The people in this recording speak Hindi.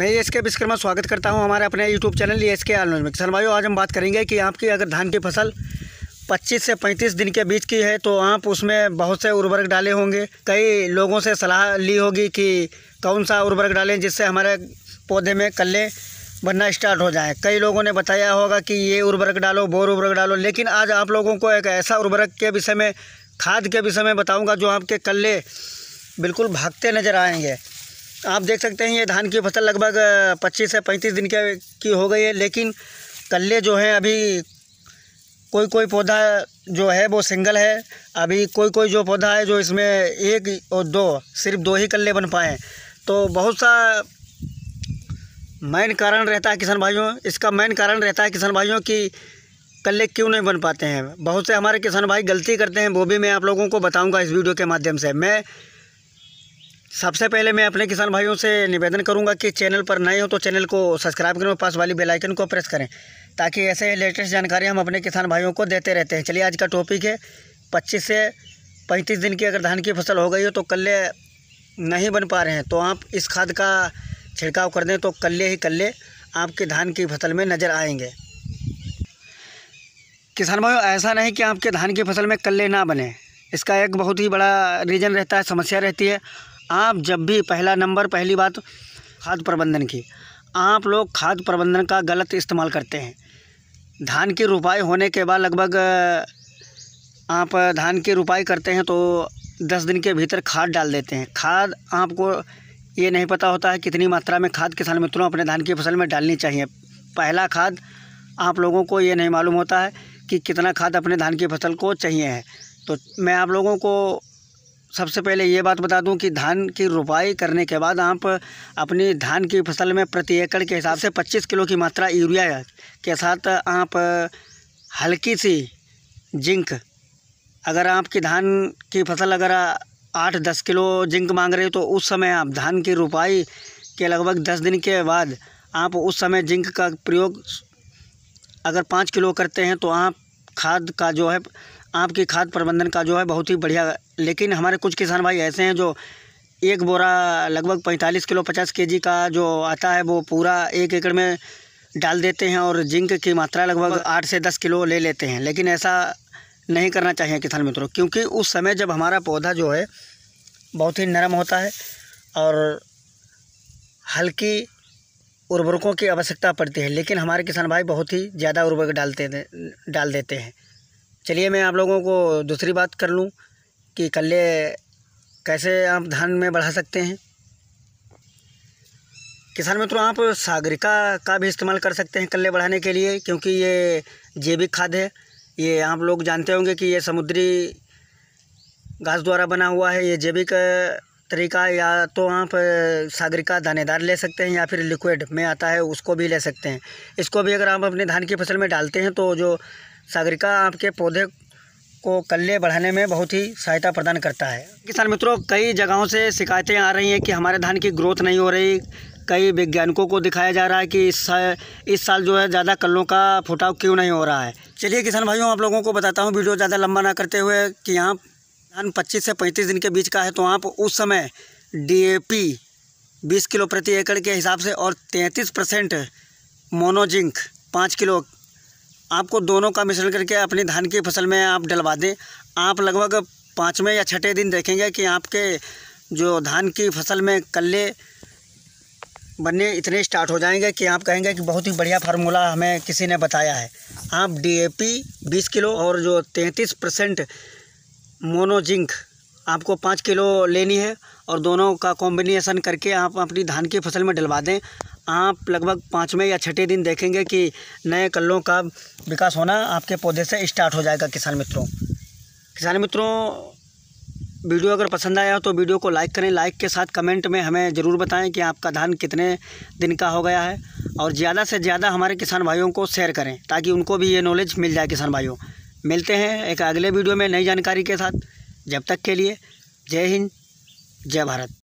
मैं एस के विश्वकर्मा स्वागत करता हूं हमारे अपने यूट्यूब चैनल एस के आलोज में किसान भाइयों आज हम बात करेंगे कि आपकी अगर धान की फसल 25 से 35 दिन के बीच की है तो आप उसमें बहुत से उर्वरक डाले होंगे कई लोगों से सलाह ली होगी कि कौन सा उर्वरक डालें जिससे हमारे पौधे में कल्ले बनना स्टार्ट हो जाए कई लोगों ने बताया होगा कि ये उर्वरक डालो बोर उर्वरक डालो लेकिन आज आप लोगों को एक ऐसा उर्वरक के विषय में खाद के विषय में बताऊँगा जो आपके कल्ले बिल्कुल भागते नज़र आएंगे आप देख सकते हैं ये धान की फसल लगभग 25 से 35 दिन के की हो गई है लेकिन कल्ले जो हैं अभी कोई कोई पौधा जो है वो सिंगल है अभी कोई कोई जो पौधा है जो इसमें एक और दो सिर्फ दो ही कल्ले बन पाए तो बहुत सा मेन कारण रहता है किसान भाइयों इसका मेन कारण रहता है किसान भाइयों की कल्ले क्यों नहीं बन पाते हैं बहुत से हमारे किसान भाई गलती करते हैं वो भी मैं आप लोगों को बताऊंगा इस वीडियो के माध्यम से मैं सबसे पहले मैं अपने किसान भाइयों से निवेदन करूंगा कि चैनल पर नए हो तो चैनल को सब्सक्राइब करें और पास वाली बेल आइकन को प्रेस करें ताकि ऐसे लेटेस्ट जानकारी हम अपने किसान भाइयों को देते रहते हैं चलिए आज का टॉपिक है पच्चीस से पैंतीस दिन की अगर धान की फसल हो गई हो तो कल्ले नहीं बन पा रहे हैं तो आप इस खाद का छिड़काव कर दें तो कल्ले ही कल्ले आपके धान की फसल में नज़र आएंगे किसान भाइयों ऐसा नहीं कि आपके धान की फसल में कल्ले ना बने इसका एक बहुत ही बड़ा रीज़न रहता है समस्या रहती है आप जब भी पहला नंबर पहली बात खाद प्रबंधन की आप लोग खाद प्रबंधन का गलत इस्तेमाल करते हैं धान की रुपाई होने के बाद लगभग आप धान की रुपाई करते हैं तो दस दिन के भीतर खाद डाल देते हैं खाद आपको ये नहीं पता होता है कितनी मात्रा में खाद किसान मित्रों अपने धान की फसल में डालनी चाहिए पहला खाद आप लोगों को ये नहीं मालूम होता है कि कितना खाद अपने धान की फसल को चाहिए है तो मैं आप लोगों को सबसे पहले ये बात बता दूं कि धान की रुपाई करने के बाद आप अपनी धान की फसल में प्रति एकड़ के हिसाब से 25 किलो की मात्रा यूरिया के साथ आप हल्की सी जिंक अगर आपकी धान की फसल अगर आठ दस किलो जिंक मांग रहे हो तो उस समय आप धान की रुपाई के लगभग दस दिन के बाद आप उस समय जिंक का प्रयोग अगर पाँच किलो करते हैं तो आप खाद का जो है आपकी खाद प्रबंधन का जो है बहुत ही बढ़िया लेकिन हमारे कुछ किसान भाई ऐसे हैं जो एक बोरा लगभग पैंतालीस किलो पचास के का जो आता है वो पूरा एक एकड़ में डाल देते हैं और जिंक की मात्रा लगभग हाँ। आठ से दस किलो ले लेते हैं लेकिन ऐसा नहीं करना चाहिए किसान मित्रों क्योंकि उस समय जब हमारा पौधा जो है बहुत ही नरम होता है और हल्की उर्वरकों की आवश्यकता पड़ती है लेकिन हमारे किसान भाई बहुत ही ज़्यादा उर्वरक डालते डाल देते हैं चलिए मैं आप लोगों को दूसरी बात कर लूँ कि कल्ले कैसे आप धान में बढ़ा सकते हैं किसान मित्रों आप सागरिका का भी इस्तेमाल कर सकते हैं कल्ले बढ़ाने के लिए क्योंकि ये जैविक खाद है ये आप लोग जानते होंगे कि ये समुद्री घास द्वारा बना हुआ है ये जैविक तरीका या तो आप सागरिका दानेदार ले सकते हैं या फिर लिक्विड में आता है उसको भी ले सकते हैं इसको भी अगर आप अपने धान की फसल में डालते हैं तो जो सागरिका आपके पौधे को कल्ले बढ़ाने में बहुत ही सहायता प्रदान करता है किसान मित्रों कई जगहों से शिकायतें आ रही हैं कि हमारे धान की ग्रोथ नहीं हो रही कई वैज्ञानिकों को दिखाया जा रहा है कि इस साल इस साल जो है ज़्यादा कल्लों का फुटाव क्यों नहीं हो रहा है चलिए किसान भाइयों आप लोगों को बताता हूँ वीडियो ज़्यादा लंबा ना करते हुए कि यहाँ धान पच्चीस से पैंतीस दिन के बीच का है तो आप उस समय डीएपी 20 किलो प्रति एकड़ के हिसाब से और 33 परसेंट मोनोजिंक पाँच किलो आपको दोनों का मिश्रण करके अपनी धान की फसल में आप डलवा दें आप लगभग पाँचवें या छठे दिन देखेंगे कि आपके जो धान की फसल में कल्ले बनने इतने स्टार्ट हो जाएंगे कि आप कहेंगे कि बहुत ही बढ़िया फार्मूला हमें किसी ने बताया है आप डीएपी 20 किलो और जो 33 परसेंट मोनोजिंक आपको पाँच किलो लेनी है और दोनों का कॉम्बिनेसन करके आप अपनी धान की फसल में डलवा दें आप लगभग पाँचवें या छठे दिन देखेंगे कि नए कल्लों का विकास होना आपके पौधे से स्टार्ट हो जाएगा किसान मित्रों किसान मित्रों वीडियो अगर पसंद आया हो तो वीडियो को लाइक करें लाइक के साथ कमेंट में हमें ज़रूर बताएं कि आपका धान कितने दिन का हो गया है और ज़्यादा से ज़्यादा हमारे किसान भाइयों को शेयर करें ताकि उनको भी ये नॉलेज मिल जाए किसान भाइयों मिलते हैं एक अगले वीडियो में नई जानकारी के साथ जब तक के लिए जय हिंद जय भारत